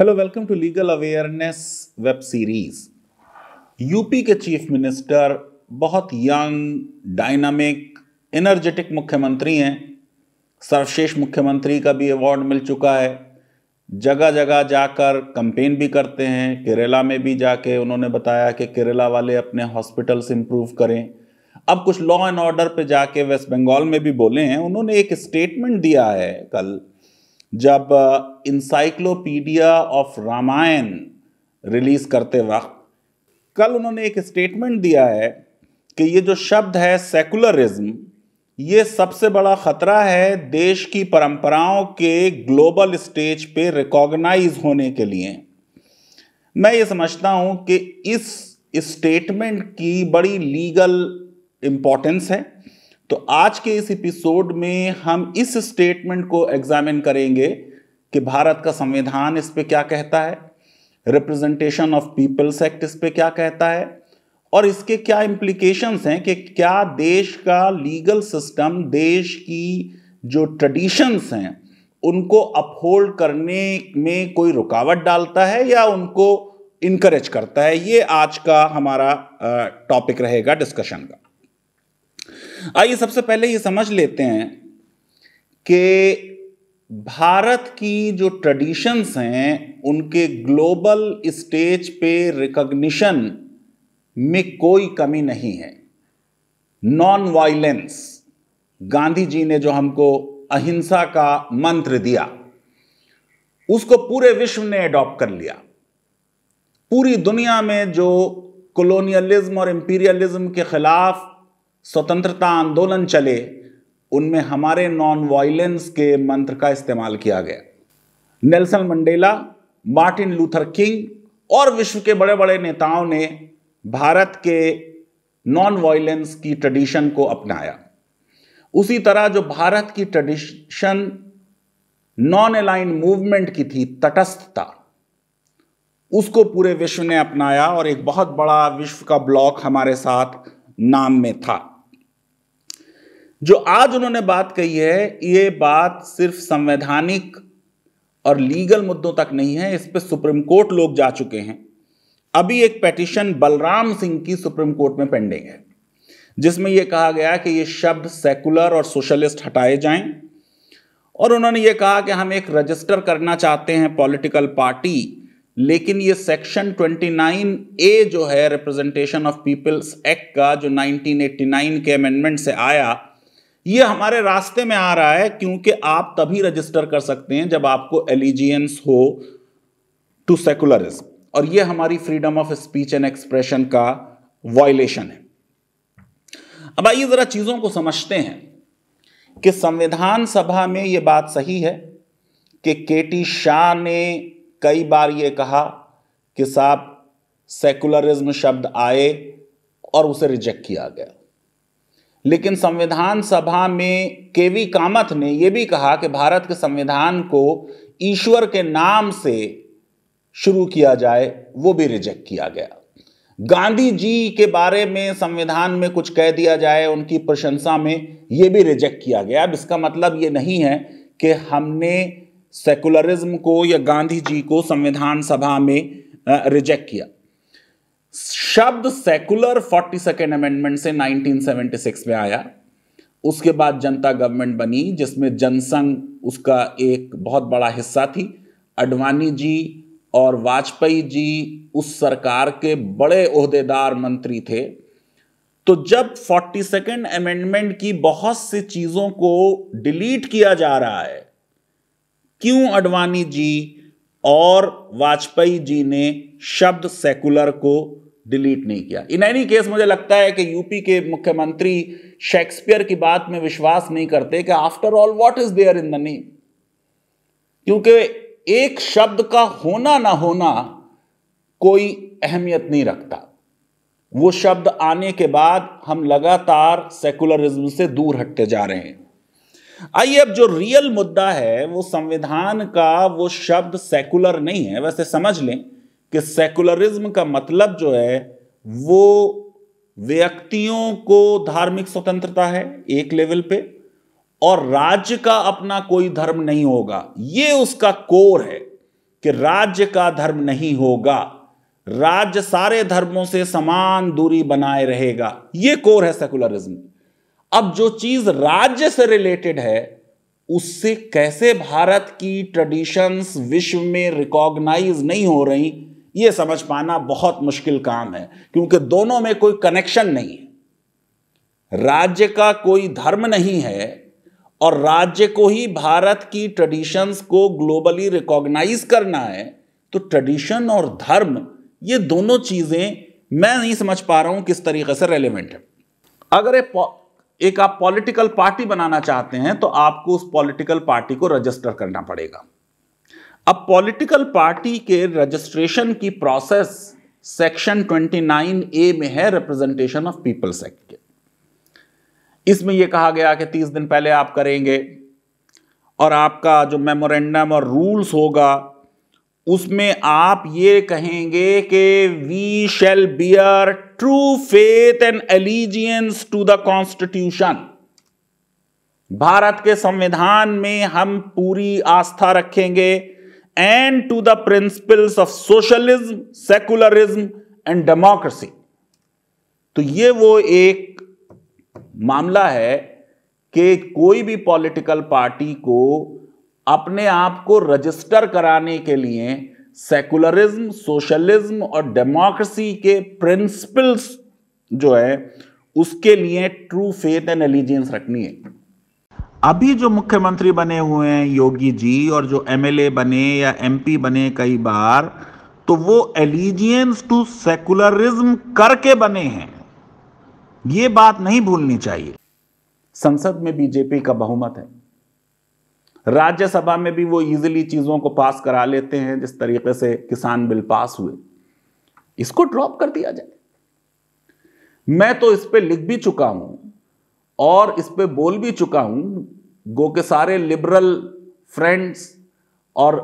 hello welcome to legal awareness web series UP के chief minister बहुत young dynamic energetic मुख्यमंत्री हैं सर्वश्रेष्ठ मुख्यमंत्री का भी अवार्ड मिल चुका है जगह जगह जाकर कंपेन भी करते हैं केरला में भी जाके उन्होंने बताया कि केरला वाले अपने हॉस्पिटल्स इंप्रूव करें अब कुछ लॉ एंड ऑर्डर पे जाके वेस्ट बंगाल में भी बोले हैं उन्होंने एक स्टेटमेंट दिया है कल जब इंसाइक्लोपीडिया ऑफ रामायण रिलीज़ करते वक्त कल उन्होंने एक स्टेटमेंट दिया है कि ये जो शब्द है सेकुलरिज्म ये सबसे बड़ा ख़तरा है देश की परंपराओं के ग्लोबल स्टेज पे रिकॉग्नाइज होने के लिए मैं ये समझता हूँ कि इस स्टेटमेंट की बड़ी लीगल इम्पोर्टेंस है तो आज के इस एपिसोड में हम इस स्टेटमेंट को एग्जामिन करेंगे कि भारत का संविधान इस पे क्या कहता है रिप्रेजेंटेशन ऑफ पीपल्स एक्ट इस पे क्या कहता है और इसके क्या इम्प्लीकेशंस हैं कि क्या देश का लीगल सिस्टम देश की जो ट्रेडिशंस हैं उनको अपहोल्ड करने में कोई रुकावट डालता है या उनको इनकरेज करता है ये आज का हमारा टॉपिक रहेगा डिस्कशन का आइए सबसे पहले ये समझ लेते हैं कि भारत की जो ट्रेडिशंस हैं उनके ग्लोबल स्टेज पे रिकग्निशन में कोई कमी नहीं है नॉन वायलेंस गांधी जी ने जो हमको अहिंसा का मंत्र दिया उसको पूरे विश्व ने अडॉप्ट कर लिया पूरी दुनिया में जो कॉलोनियलिज्म और इंपीरियलिज्म के खिलाफ स्वतंत्रता आंदोलन चले उनमें हमारे नॉन वायलेंस के मंत्र का इस्तेमाल किया गया Nelson Mandela Martin Luther King और विश्व के बड़े बड़े नेताओं ने भारत के नॉन वायलेंस की ट्रेडिशन को अपनाया उसी तरह जो भारत की ट्रेडिशन नॉन अलाइन मूवमेंट की थी तटस्थता उसको पूरे विश्व ने अपनाया और एक बहुत बड़ा विश्व का ब्लॉक हमारे साथ नाम में था जो आज उन्होंने बात कही है ये बात सिर्फ संवैधानिक और लीगल मुद्दों तक नहीं है इस पर सुप्रीम कोर्ट लोग जा चुके हैं अभी एक पेटिशन बलराम सिंह की सुप्रीम कोर्ट में पेंडिंग है जिसमें यह कहा गया कि ये शब्द सेकुलर और सोशलिस्ट हटाए जाएं और उन्होंने ये कहा कि हम एक रजिस्टर करना चाहते हैं पॉलिटिकल पार्टी लेकिन ये सेक्शन 29 ए जो है रिप्रेजेंटेशन ऑफ पीपल्स एक्ट का जो 1989 के अमेंडमेंट से आया ये हमारे रास्ते में आ रहा है क्योंकि आप तभी रजिस्टर कर सकते हैं जब आपको एलिजियंस हो टू सेकुलरिज्म और ये हमारी freedom of speech and expression का वायलेशन है अब आइए जरा चीजों को समझते हैं कि संविधान सभा में यह बात सही है कि के टी शाह ने कई बार यह कहा कि साहब सेकुलरिज्म शब्द आए और उसे रिजेक्ट किया गया लेकिन संविधान सभा में के वी कामत ने यह भी कहा कि भारत के संविधान को ईश्वर के नाम से शुरू किया जाए वो भी रिजेक्ट किया गया गांधी जी के बारे में संविधान में कुछ कह दिया जाए उनकी प्रशंसा में ये भी रिजेक्ट किया गया अब इसका मतलब ये नहीं है कि हमने सेकुलरिज्म को या गांधी जी को संविधान सभा में रिजेक्ट किया शब्द सेकुलर फोर्टी सेकेंड अमेंडमेंट से 1976 में आया उसके बाद जनता गवर्नमेंट बनी जिसमें जनसंघ उसका एक बहुत बड़ा हिस्सा थी अडवाणी जी और वाजपेयी जी उस सरकार के बड़े अहदेदार मंत्री थे तो जब फोर्टी सेकेंड अमेंडमेंट की बहुत सी चीज़ों को डिलीट किया जा रहा है क्यों अडवाणी जी और वाजपेयी जी ने शब्द सेकुलर को डिलीट नहीं किया इन एनी केस मुझे लगता है कि यूपी के मुख्यमंत्री शेक्सपियर की बात में विश्वास नहीं करते कि after all what is there in the name क्योंकि एक शब्द का होना ना होना कोई अहमियत नहीं रखता वो शब्द आने के बाद हम लगातार सेकुलरिज्म से दूर हटते जा रहे हैं आइए अब जो रियल मुद्दा है वो संविधान का वो शब्द सेकुलर नहीं है वैसे समझ लें कि सेकुलरिज्म का मतलब जो है वो व्यक्तियों को धार्मिक स्वतंत्रता है एक लेवल पे और राज्य का अपना कोई धर्म नहीं होगा ये उसका कोर है कि राज्य का धर्म नहीं होगा राज्य सारे धर्मों से समान दूरी बनाए रहेगा ये कोर है सेकुलरिज्म अब जो चीज राज्य से रिलेटेड है उससे कैसे भारत की ट्रेडिशंस विश्व में रिकॉग्नाइज नहीं हो रही ये समझ पाना बहुत मुश्किल काम है क्योंकि दोनों में कोई कनेक्शन नहीं राज्य का कोई धर्म नहीं है और राज्य को ही भारत की ट्रेडिशंस को ग्लोबली रिकॉग्नाइज करना है तो ट्रेडिशन और धर्म ये दोनों चीज़ें मैं नहीं समझ पा रहा हूं किस तरीके से रेलिवेंट है अगर एक आप पॉलिटिकल पार्टी बनाना चाहते हैं तो आपको उस पॉलिटिकल पार्टी को रजिस्टर करना पड़ेगा अब पॉलिटिकल पार्टी के रजिस्ट्रेशन की प्रोसेस सेक्शन 29 ए में है रिप्रेजेंटेशन ऑफ पीपल्स एक्ट के इसमें यह कहा गया कि 30 दिन पहले आप करेंगे और आपका जो मेमोरेंडम और रूल्स होगा उसमें आप ये कहेंगे कि we shall bear true faith and allegiance to the constitution Bharat के संविधान में हम पूरी आस्था रखेंगे and to the principle of socialism secularism and democracy तो ये वो एक मामला है कि कोई भी पॉलिटिकल पार्टी को अपने आप को रजिस्टर कराने के लिए सेकुलरिज्म सोशलिज्म और डेमोक्रेसी के प्रिंसिपल्स जो है उसके लिए ट्रू फेथ एंड एलिजियंस रखनी है अभी जो मुख्यमंत्री बने हुए हैं योगी जी और जो एमएलए बने या एमपी बने कई बार तो वो एलिजियंस टू सेकुलरिज्म करके बने हैं ये बात नहीं भूलनी चाहिए संसद में बीजेपी का बहुमत है राज्यसभा में भी वो इजीली चीजों को पास करा लेते हैं जिस तरीके से किसान बिल पास हुए इसको ड्रॉप कर दिया जाए मैं तो इस पर लिख भी चुका हूं और इस पर बोल भी चुका हूं गो के सारे लिबरल फ्रेंड्स और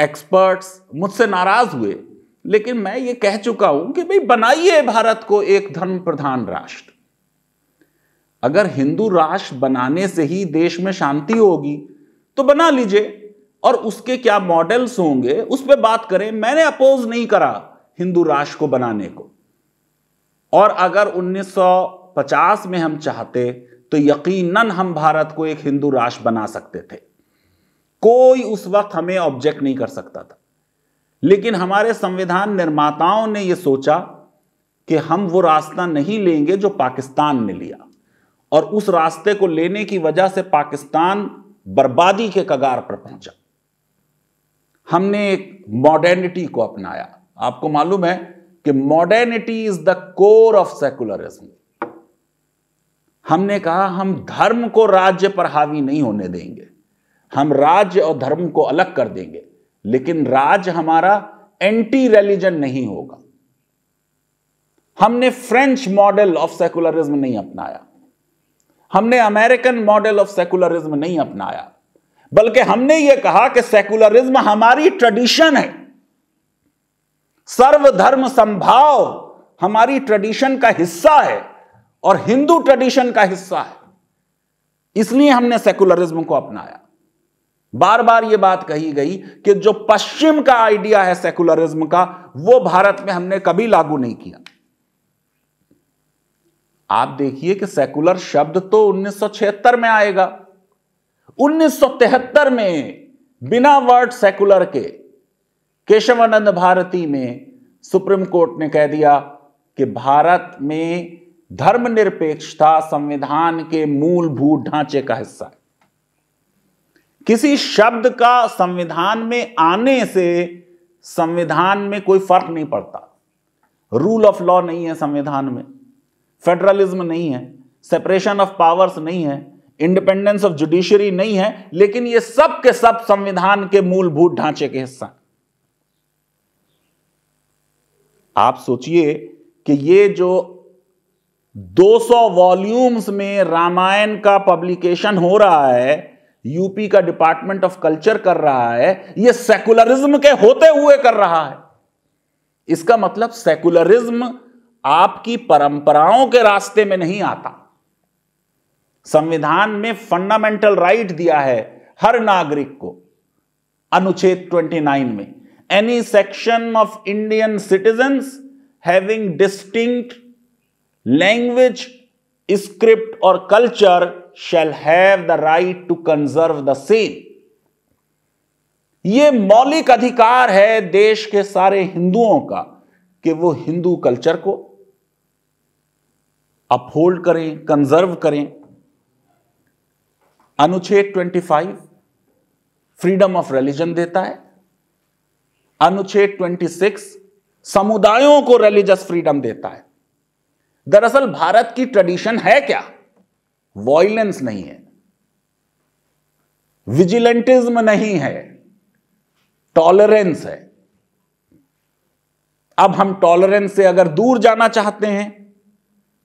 एक्सपर्ट्स मुझसे नाराज हुए लेकिन मैं ये कह चुका हूं कि भाई बनाइए भारत को एक धर्म प्रधान राष्ट्र अगर हिंदू राष्ट्र बनाने से ही देश में शांति होगी तो बना लीजिए और उसके क्या मॉडल्स होंगे उस पर बात करें मैंने अपोज नहीं करा हिंदू राष्ट्र को बनाने को और अगर 1950 में हम चाहते तो यकीनन हम भारत को एक हिंदू राष्ट्र बना सकते थे कोई उस वक्त हमें ऑब्जेक्ट नहीं कर सकता था लेकिन हमारे संविधान निर्माताओं ने यह सोचा कि हम वो रास्ता नहीं लेंगे जो पाकिस्तान ने लिया और उस रास्ते को लेने की वजह से पाकिस्तान बर्बादी के कगार पर पहुंचा हमने एक मॉडर्निटी को अपनाया आपको मालूम है कि modernity is the core of secularism हमने कहा हम धर्म को राज्य पर हावी नहीं होने देंगे हम राज्य और धर्म को अलग कर देंगे लेकिन राज हमारा एंटी रिलीजन नहीं होगा हमने फ्रेंच मॉडल ऑफ सेकुलरिज्म नहीं अपनाया हमने अमेरिकन मॉडल ऑफ सेकुलरिज्म नहीं अपनाया बल्कि हमने यह कहा कि सेकुलरिज्म हमारी ट्रेडिशन है सर्वधर्म संभाव हमारी ट्रेडिशन का हिस्सा है और हिंदू ट्रेडिशन का हिस्सा है इसलिए हमने सेकुलरिज्म को अपनाया बार बार यह बात कही गई कि जो पश्चिम का आइडिया है सेकुलरिज्म का वो भारत में हमने कभी लागू नहीं किया आप देखिए कि सेकुलर शब्द तो 1976 में आएगा 1973 में बिना वर्ड सेकुलर के केशवानंद भारती में सुप्रीम कोर्ट ने कह दिया कि भारत में धर्मनिरपेक्षता संविधान के मूलभूत ढांचे का हिस्सा है किसी शब्द का संविधान में आने से संविधान में कोई फर्क नहीं पड़ता रूल ऑफ लॉ नहीं है संविधान में फेडरलिज्म नहीं है सेपरेशन ऑफ पावर्स नहीं है इंडिपेंडेंस ऑफ जुडिशरी नहीं है लेकिन ये सब के सब संविधान के मूलभूत ढांचे के हिस्सा आप सोचिए कि ये जो 200 वॉल्यूम्स में रामायण का पब्लिकेशन हो रहा है यूपी का डिपार्टमेंट ऑफ कल्चर कर रहा है यह सेकुलरिज्म के होते हुए कर रहा है इसका मतलब सेकुलरिज्म आपकी परंपराओं के रास्ते में नहीं आता संविधान में फंडामेंटल राइट दिया है हर नागरिक को अनुच्छेद 29 में any section of Indian citizens having distinct language script और culture shall have the right to conserve the same यह मौलिक अधिकार है देश के सारे हिंदुओं का कि वो हिंदू कल्चर को अपहोल्ड करें कंजर्व करें अनुच्छेद 25 फ्रीडम ऑफ रिलीजन देता है अनुच्छेद 26 समुदायों को रिलीजियस फ्रीडम देता है दरअसल भारत की ट्रेडिशन है क्या वॉयलेंस नहीं है विजिलेंटिज्म नहीं है टॉलरेंस है अब हम टॉलरेंस से अगर दूर जाना चाहते हैं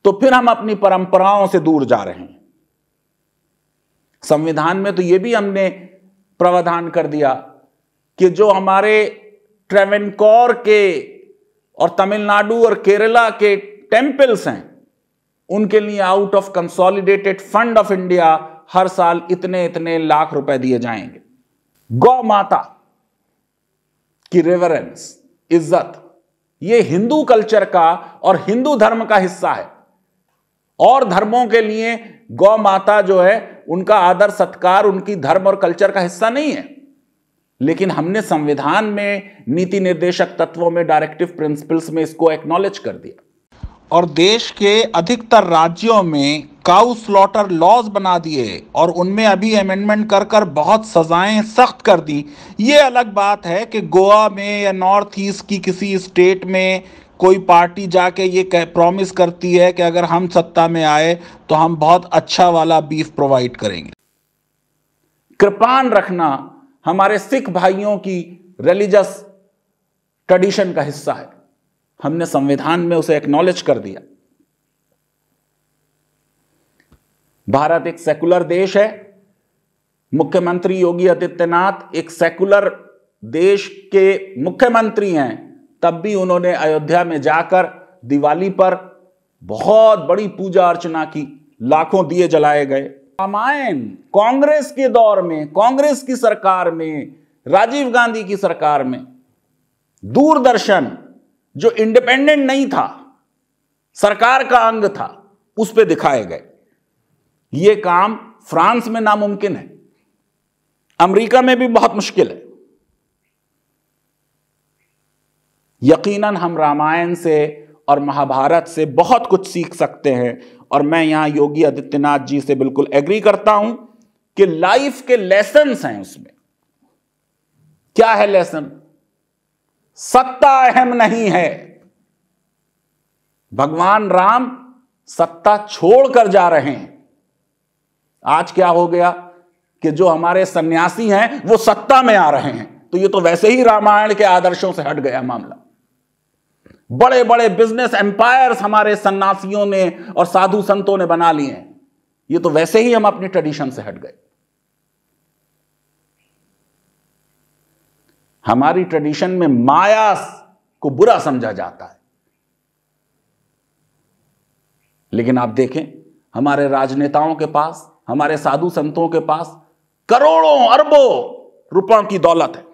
तो फिर हम अपनी परंपराओं से दूर जा रहे हैं संविधान में तो यह भी हमने प्रावधान कर दिया कि जो हमारे ट्रेवेनकोर के और तमिलनाडु और केरला के टेम्पल्स हैं उनके लिए out of consolidated fund of India हर साल इतने इतने लाख रुपए दिए जाएंगे गौ माता की रेवरेंस इज्जत ये हिंदू कल्चर का और हिंदू धर्म का हिस्सा है और धर्मों के लिए गौ माता जो है उनका आदर सत्कार उनकी धर्म और कल्चर का हिस्सा नहीं है लेकिन हमने संविधान में नीति निर्देशक तत्वों में डायरेक्टिव प्रिंसिपल्स में इसको एक्नॉलेज कर दिया और देश के अधिकतर राज्यों में काउ स्लॉटर लॉज बना दिए और उनमें अभी अमेंडमेंट कर कर बहुत सज़ाएं सख्त कर दी ये अलग बात है कि गोवा में या नॉर्थ ईस्ट की किसी स्टेट में कोई पार्टी जाके ये कह प्रॉमिस करती है कि अगर हम सत्ता में आए तो हम बहुत अच्छा वाला बीफ प्रोवाइड करेंगे कृपान रखना हमारे सिख भाइयों की रिलीजस ट्रेडिशन का हिस्सा है हमने संविधान में उसे एक्नॉलेज कर दिया भारत एक सेकुलर देश है मुख्यमंत्री योगी आदित्यनाथ एक सेकुलर देश के मुख्यमंत्री हैं तब भी उन्होंने अयोध्या में जाकर दिवाली पर बहुत बड़ी पूजा अर्चना की लाखों दिए जलाए गए रामायण कांग्रेस के दौर में कांग्रेस की सरकार में राजीव गांधी की सरकार में दूरदर्शन जो इंडिपेंडेंट नहीं था सरकार का अंग था उस पर दिखाए गए ये काम फ्रांस में नामुमकिन है अमेरिका में भी बहुत मुश्किल है यकीनन हम रामायण से और महाभारत से बहुत कुछ सीख सकते हैं और मैं यहां योगी आदित्यनाथ जी से बिल्कुल एग्री करता हूं कि लाइफ के लेसन हैं उसमें क्या है लेसन सत्ता अहम नहीं है भगवान राम सत्ता छोड़कर जा रहे हैं आज क्या हो गया कि जो हमारे सन्यासी हैं वो सत्ता में आ रहे हैं तो ये तो वैसे ही रामायण के आदर्शों से हट गया मामला बड़े बड़े बिजनेस एम्पायर्स हमारे सन्यासियों ने और साधु संतों ने बना लिए ये तो वैसे ही हम अपने ट्रेडिशन से हट गए हमारी ट्रेडिशन में माया को बुरा समझा जाता है लेकिन आप देखें हमारे राजनेताओं के पास हमारे साधु संतों के पास करोड़ों अरबों रुपयों की दौलत है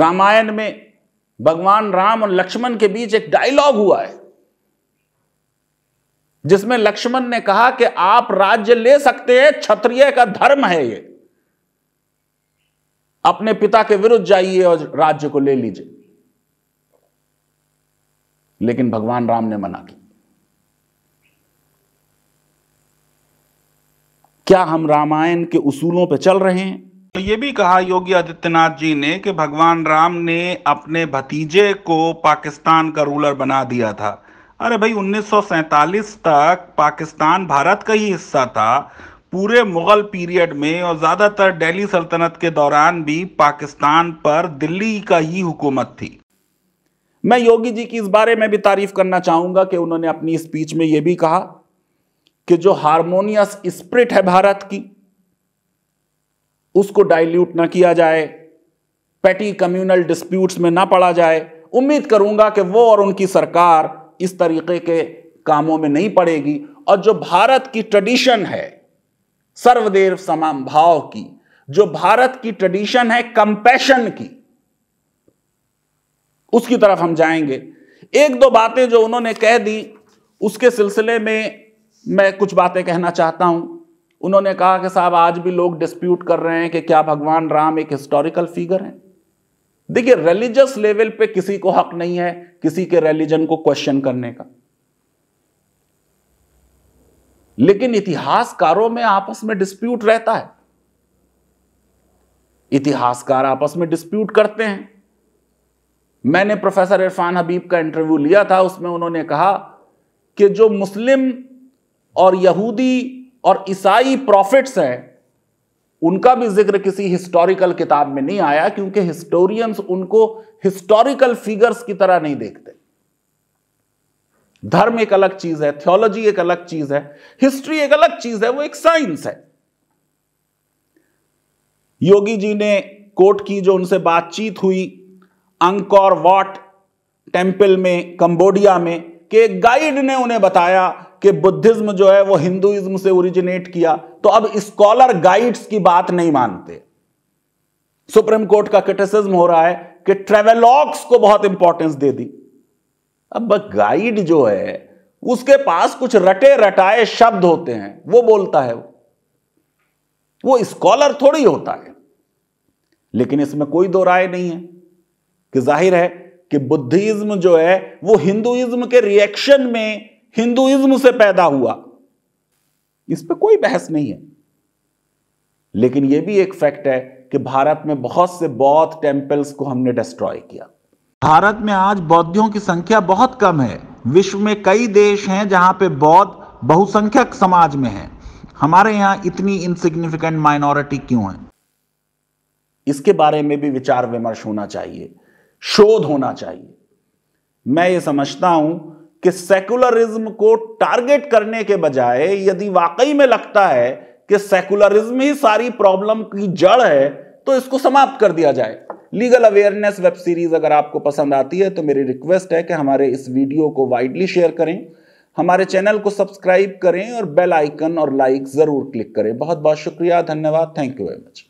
रामायण में भगवान राम और लक्ष्मण के बीच एक डायलॉग हुआ है जिसमें लक्ष्मण ने कहा कि आप राज्य ले सकते हैं क्षत्रिय का धर्म है यह अपने पिता के विरुद्ध जाइए और राज्य को ले लीजिए लेकिन भगवान राम ने मना की क्या हम रामायण के उसूलों पर चल रहे हैं तो ये भी कहा योगी आदित्यनाथ जी ने कि भगवान राम ने अपने भतीजे को पाकिस्तान का रूलर बना दिया था अरे भाई 1947 तक पाकिस्तान भारत का ही हिस्सा था पूरे मुगल पीरियड में और ज़्यादातर दिल्ली सल्तनत के दौरान भी पाकिस्तान पर दिल्ली का ही हुकूमत थी मैं योगी जी की इस बारे में भी तारीफ करना चाहूंगा कि उन्होंने अपनी स्पीच में यह भी कहा कि जो हारमोनियस स्प्रिट है भारत की उसको डाइल्यूट ना किया जाए पेटी कम्युनल डिस्प्यूट्स में ना पड़ा जाए उम्मीद करूंगा कि वो और उनकी सरकार इस तरीके के कामों में नहीं पड़ेगी और जो भारत की ट्रेडिशन है सर्वदेव समान भाव की जो भारत की ट्रेडिशन है कंपैशन की उसकी तरफ हम जाएंगे एक दो बातें जो उन्होंने कह दी उसके सिलसिले में मैं कुछ बातें कहना चाहता हूं उन्होंने कहा कि साहब आज भी लोग डिस्प्यूट कर रहे हैं कि क्या भगवान राम एक हिस्टोरिकल फिगर है देखिए रिलीजियस लेवल पे किसी को हक नहीं है किसी के रिलीजन को क्वेश्चन करने का लेकिन इतिहासकारों में आपस में डिस्प्यूट रहता है इतिहासकार आपस में डिस्प्यूट करते हैं मैंने प्रोफेसर इरफान हबीब का इंटरव्यू लिया था उसमें उन्होंने कहा कि जो मुस्लिम और यहूदी और ईसाई प्रॉफिट्स हैं उनका भी जिक्र किसी हिस्टोरिकल किताब में नहीं आया क्योंकि हिस्टोरियंस उनको हिस्टोरिकल फिगर्स की तरह नहीं देखते धर्म एक अलग चीज है थियोलॉजी एक अलग चीज है हिस्ट्री एक अलग चीज है वो एक साइंस है योगी जी ने कोर्ट की जो उनसे बातचीत हुई अंकोर वॉट टेम्पल में कंबोडिया में के गाइड ने उन्हें बताया कि बुद्धिज्म जो है वो हिंदुइज्म से ओरिजिनेट किया तो अब स्कॉलर गाइड्स की बात नहीं मानते सुप्रीम कोर्ट का क्रिटिसिज्म हो रहा है कि ट्रेवलॉग्स को बहुत इंपॉर्टेंस दे दी अब गाइड जो है उसके पास कुछ रटे रटाए शब्द होते हैं वो बोलता है वो वो स्कॉलर थोड़ी होता है लेकिन इसमें कोई दो राय नहीं है कि जाहिर है कि बुद्धिज्म जो है वो हिंदुइज्म के रिएक्शन में हिंदुइज्म से पैदा हुआ इस पर कोई बहस नहीं है लेकिन यह भी एक फैक्ट है कि भारत में बहुत से बौद्ध टेम्पल्स को हमने डिस्ट्रॉय किया भारत में आज बौद्धियों की संख्या बहुत कम है विश्व में कई देश हैं जहां पे बौद्ध बहुसंख्यक समाज में हैं हमारे यहाँ इतनी इनसिग्निफिकेंट माइनॉरिटी क्यों है इसके बारे में भी विचार विमर्श होना चाहिए शोध होना चाहिए मैं ये समझता हूं कि सेकुलरिज्म को टारगेट करने के बजाय यदि वाकई में लगता है कि सेकुलरिज्म ही सारी प्रॉब्लम की जड़ है तो इसको समाप्त कर दिया जाए लीगल अवेयरनेस वेब सीरीज अगर आपको पसंद आती है तो मेरी रिक्वेस्ट है कि हमारे इस वीडियो को वाइडली शेयर करें हमारे चैनल को सब्सक्राइब करें और बेल आइकन और लाइक ज़रूर क्लिक करें बहुत बहुत शुक्रिया धन्यवाद थैंक यू वेरी मच